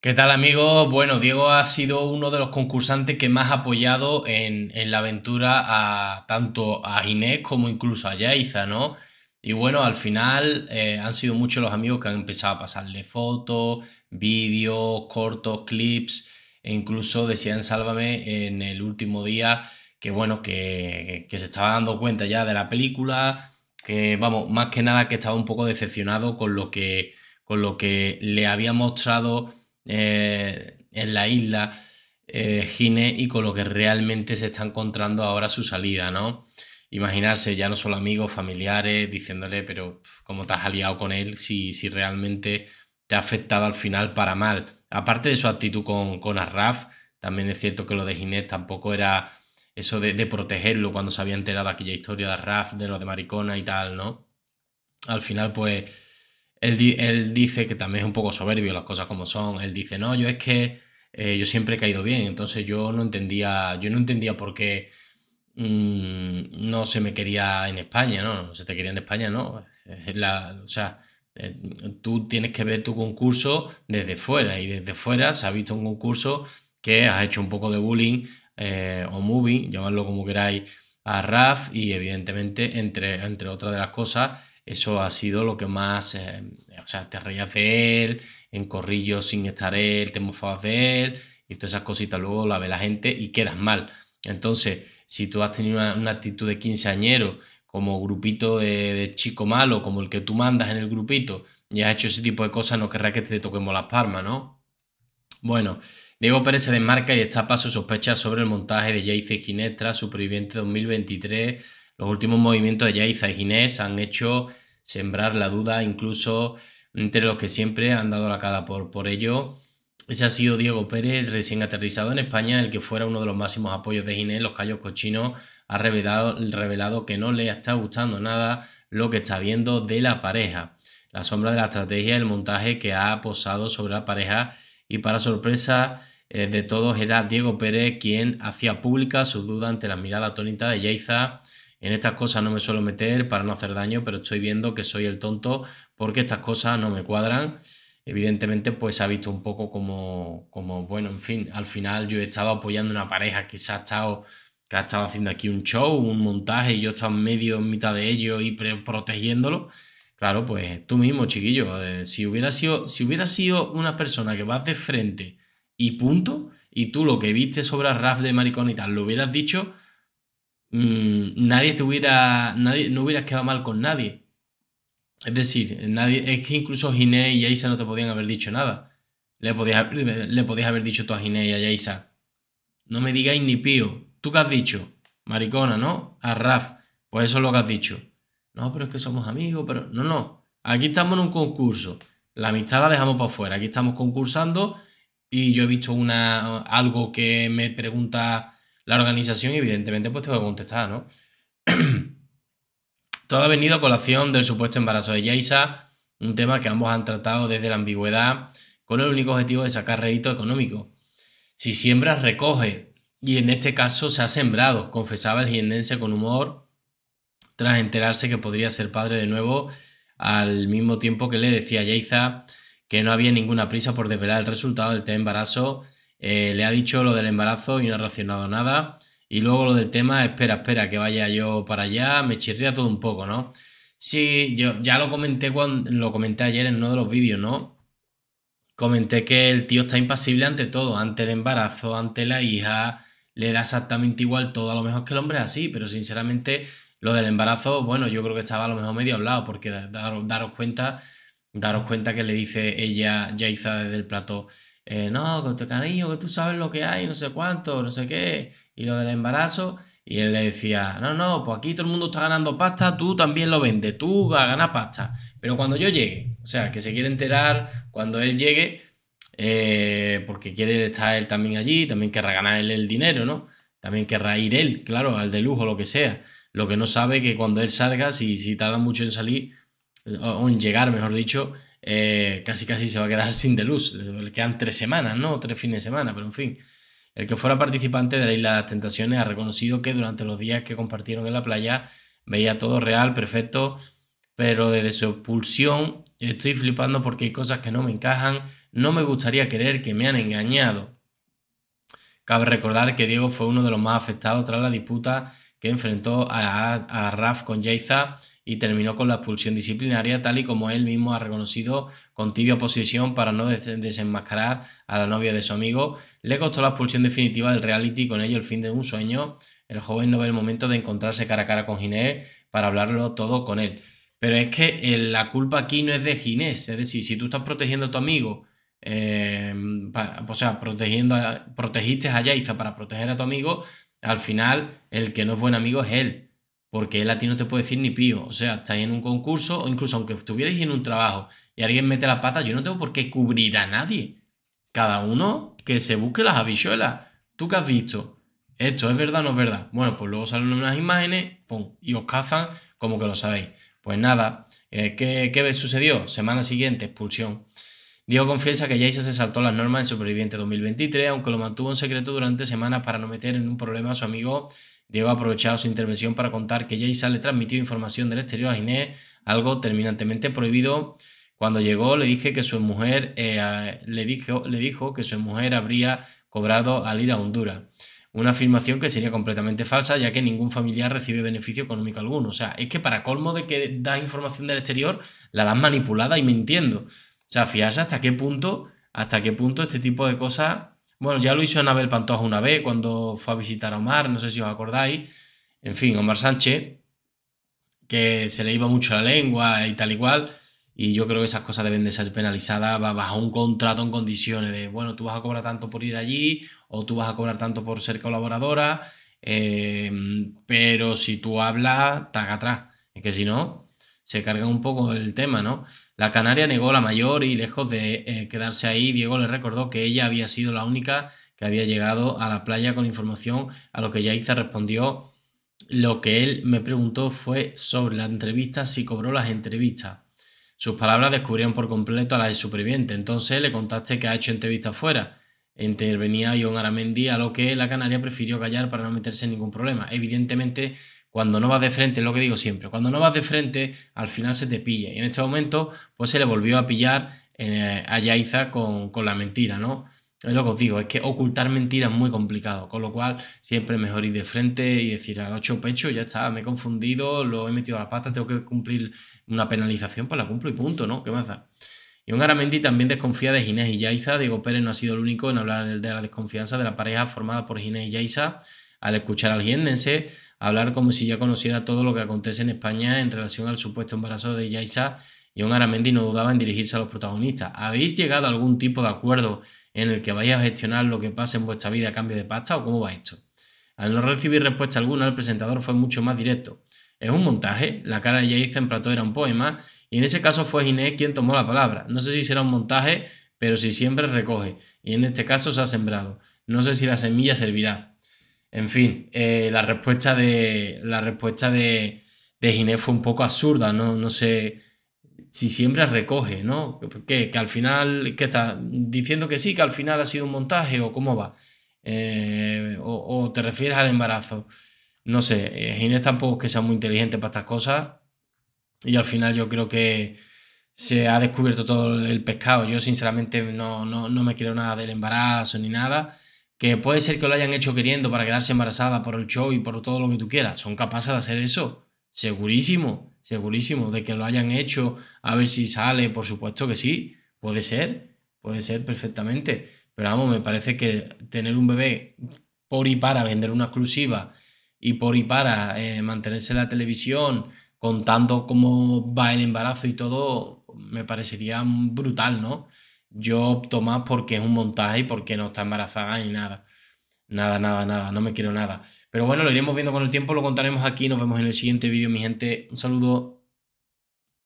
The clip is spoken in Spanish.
¿Qué tal amigos? Bueno, Diego ha sido uno de los concursantes que más ha apoyado en, la aventura a tanto a Inés como incluso a Yaiza, ¿no? Y bueno, al final eh, han sido muchos los amigos que han empezado a pasarle fotos, vídeos, cortos, clips, e incluso decían Sálvame en el último día que bueno, que, se estaba dando cuenta ya de la película, que vamos, más que nada que estaba un poco decepcionado con lo que, con lo que le había mostrado eh, en la isla eh, Gine y con lo que realmente se está encontrando ahora su salida, ¿no? Imaginarse ya no solo amigos, familiares, diciéndole, pero ¿cómo te has aliado con él si, si realmente te ha afectado al final para mal? Aparte de su actitud con, con Arraf, también es cierto que lo de Ginés tampoco era eso de, protegerlo cuando se había enterado aquella historia de Arraf, de lo de Maricona y tal, ¿no? Al final, pues él, dice que también es un poco soberbio las cosas como son. Él dice, no, yo es que eh, yo siempre he caído bien, entonces yo no entendía, yo no entendía por qué mm, no se me quería en España, ¿no? se te quería en España, ¿no? o sea, eh, tú tienes que ver tu concurso desde fuera y desde fuera se ha visto un concurso que has hecho un poco de bullying eh, o moving, llamadlo como queráis, a Raf y evidentemente, entre, entre otras de las cosas, eso ha sido lo que más, eh, o sea, te reías de él, en corrillos sin estar él, te mofabas de él y todas esas cositas. Luego la ve la gente y quedas mal. Entonces, si tú has tenido una, actitud de quinceañero, como grupito de, chico malo, como el que tú mandas en el grupito, y has hecho ese tipo de cosas, no querrás que te toquemos las palmas, ¿no? Bueno, Diego Pérez se desmarca y destapa su sospecha sobre el montaje de Jayce Ginestra, superviviente 2023 los últimos movimientos de Jaiza y Ginés han hecho sembrar la duda incluso entre los que siempre han dado la cara por, ello. Ese ha sido Diego Pérez, recién aterrizado en España, el que fuera uno de los máximos apoyos de Ginés. Los Callos Cochinos ha revelado, revelado que no le está gustando nada lo que está viendo de la pareja. La sombra de la estrategia, el montaje que ha posado sobre la pareja y para sorpresa eh, de todos era Diego Pérez quien hacía pública su duda ante la mirada atónita de Jaiza. En estas cosas no me suelo meter para no hacer daño, pero estoy viendo que soy el tonto porque estas cosas no me cuadran. Evidentemente, pues ha visto un poco como, como bueno, en fin, al final yo he estado apoyando una pareja que se ha estado, que ha estado haciendo aquí un show, un montaje, y yo he estado medio, en mitad de ellos y protegiéndolo. Claro, pues tú mismo, chiquillo, eh, si, hubiera sido, si hubiera sido una persona que vas de frente y punto, y tú lo que viste sobre RAF de maricón y tal, lo hubieras dicho, Mm, nadie te hubiera, nadie, no hubieras quedado mal con nadie. Es decir, nadie, es que incluso Ginés y Aisa no te podían haber dicho nada. Le podías, podías haber dicho tú a Ginés y a Aisa, no me digáis ni pío. ¿Tú qué has dicho? Maricona, ¿no? A Raf. Pues eso es lo que has dicho. No, pero es que somos amigos, pero... No, no. Aquí estamos en un concurso. La amistad la dejamos para fuera Aquí estamos concursando y yo he visto una, algo que me pregunta la organización, evidentemente, pues tengo que contestar, ¿no? Todo ha venido a colación del supuesto embarazo de Yaisa, un tema que ambos han tratado desde la ambigüedad, con el único objetivo de sacar rédito económico. Si siembras, recoge, y en este caso se ha sembrado, confesaba el jiennense con humor, tras enterarse que podría ser padre de nuevo, al mismo tiempo que le decía a Yaiza que no había ninguna prisa por desvelar el resultado del té embarazo eh, le ha dicho lo del embarazo y no ha reaccionado nada. Y luego lo del tema, espera, espera, que vaya yo para allá, me chirría todo un poco, ¿no? Sí, yo ya lo comenté cuando lo comenté ayer en uno de los vídeos, ¿no? Comenté que el tío está impasible ante todo, ante el embarazo, ante la hija, le da exactamente igual todo, a lo mejor que el hombre así, pero sinceramente lo del embarazo, bueno, yo creo que estaba a lo mejor medio hablado, porque daros, cuenta, daros cuenta que le dice ella, ya Yaiza desde el plato, eh, no, con tu cariño, que tú sabes lo que hay, no sé cuánto, no sé qué, y lo del embarazo. Y él le decía, no, no, pues aquí todo el mundo está ganando pasta, tú también lo vendes, tú ganas pasta. Pero cuando yo llegue, o sea, que se quiere enterar cuando él llegue, eh, porque quiere estar él también allí, también querrá ganar él el dinero, ¿no? También querrá ir él, claro, al de lujo, lo que sea. Lo que no sabe que cuando él salga, si, si tarda mucho en salir, o en llegar, mejor dicho, eh, casi casi se va a quedar sin de luz. Le quedan tres semanas, ¿no? Tres fines de semana, pero en fin. El que fuera participante de la Isla de las Tentaciones ha reconocido que durante los días que compartieron en la playa veía todo real, perfecto, pero desde su expulsión estoy flipando porque hay cosas que no me encajan. No me gustaría creer que me han engañado. Cabe recordar que Diego fue uno de los más afectados tras la disputa que enfrentó a, Raf con Jaiza y terminó con la expulsión disciplinaria, tal y como él mismo ha reconocido con tibia posición para no desenmascarar a la novia de su amigo. Le costó la expulsión definitiva del reality y con ello el fin de un sueño. El joven no ve el momento de encontrarse cara a cara con Ginés para hablarlo todo con él. Pero es que eh, la culpa aquí no es de Ginés, es decir, si tú estás protegiendo a tu amigo, em, o sea, protegiendo protegiste a para proteger a tu amigo, al final el que no es buen amigo es él. Porque él a ti no te puede decir ni pío. O sea, estáis en un concurso o incluso aunque estuvierais en un trabajo y alguien mete la pata, yo no tengo por qué cubrir a nadie. Cada uno que se busque las habichuelas. ¿Tú que has visto? ¿Esto es verdad o no es verdad? Bueno, pues luego salen unas imágenes pum, y os cazan como que lo sabéis. Pues nada, eh, ¿qué, sucedió? Semana siguiente, expulsión. Diego confiesa que ya se saltó las normas en Superviviente 2023, aunque lo mantuvo en secreto durante semanas para no meter en un problema a su amigo Diego ha aprovechado su intervención para contar que Jaisa le transmitió información del exterior a Inés, algo terminantemente prohibido. Cuando llegó le dije que su mujer eh, le, dijo, le dijo que su mujer habría cobrado al ir a Honduras. Una afirmación que sería completamente falsa, ya que ningún familiar recibe beneficio económico alguno. O sea, es que para colmo de que da información del exterior, la das manipulada y mintiendo. O sea, fiarse hasta qué punto, hasta qué punto este tipo de cosas bueno, ya lo hizo Anabel Pantoja una vez cuando fue a visitar a Omar, no sé si os acordáis. En fin, Omar Sánchez, que se le iba mucho la lengua y tal y cual. Y yo creo que esas cosas deben de ser penalizadas bajo un contrato en condiciones de, bueno, tú vas a cobrar tanto por ir allí o tú vas a cobrar tanto por ser colaboradora, em, pero si tú hablas, taga atrás. Es que si no, se carga un poco el tema, ¿no? La canaria negó la mayor y lejos de eh, quedarse ahí, Diego le recordó que ella había sido la única que había llegado a la playa con información, a lo que Yaiza respondió, lo que él me preguntó fue sobre la entrevista, si cobró las entrevistas. Sus palabras descubrieron por completo a la superviviente, entonces le contaste que ha hecho entrevistas fuera. Intervenía Ion Aramendi, a lo que la canaria prefirió callar para no meterse en ningún problema. Evidentemente, cuando no vas de frente, es lo que digo siempre, cuando no vas de frente, al final se te pilla. Y en este momento, pues se le volvió a pillar eh, a Yaiza con, la mentira, ¿no? Es lo que os digo, es que ocultar mentiras es muy complicado, con lo cual siempre mejor ir de frente y decir al ocho pecho, ya está, me he confundido, lo he metido a la pata, tengo que cumplir una penalización, pues la cumplo y punto, ¿no? ¿Qué pasa? Y un Aramendi también desconfía de Ginés y Yaiza, Diego Pérez no ha sido el único en hablar de la desconfianza de la pareja formada por Ginés y Yaiza al escuchar al jiennense hablar como si ya conociera todo lo que acontece en España en relación al supuesto embarazo de y un Aramendi no dudaba en dirigirse a los protagonistas. ¿Habéis llegado a algún tipo de acuerdo en el que vais a gestionar lo que pasa en vuestra vida a cambio de pasta o cómo va esto? Al no recibir respuesta alguna, el presentador fue mucho más directo. Es un montaje, la cara de Yaisa en plató era un poema, y en ese caso fue Ginés quien tomó la palabra. No sé si será un montaje, pero si siempre recoge, y en este caso se ha sembrado. No sé si la semilla servirá. En fin, eh, la respuesta de. La respuesta Ginés fue un poco absurda, ¿no? sé si siempre recoge, ¿no? ¿Qué? ¿Que al final, que está diciendo que sí, que al final ha sido un montaje o cómo va? Eh, o, te refieres al embarazo? No sé, eh, Ginés tampoco es que sea muy inteligente para estas cosas y al final yo creo que se ha descubierto todo el pescado. Yo sinceramente no, no, no me quiero nada del embarazo ni nada que puede ser que lo hayan hecho queriendo para quedarse embarazada por el show y por todo lo que tú quieras. Son capaces de hacer eso, segurísimo, segurísimo, de que lo hayan hecho, a ver si sale, por supuesto que sí, puede ser, puede ser perfectamente. Pero vamos, me parece que tener un bebé por y para vender una exclusiva y por y para eh, mantenerse en la televisión, contando cómo va el embarazo y todo, me parecería brutal, ¿no? Yo opto más porque es un montaje y porque no está embarazada ni nada. Nada, nada, nada, no me quiero nada. Pero bueno, lo iremos viendo con el tiempo, lo contaremos aquí, nos vemos en el siguiente vídeo, mi gente. Un saludo.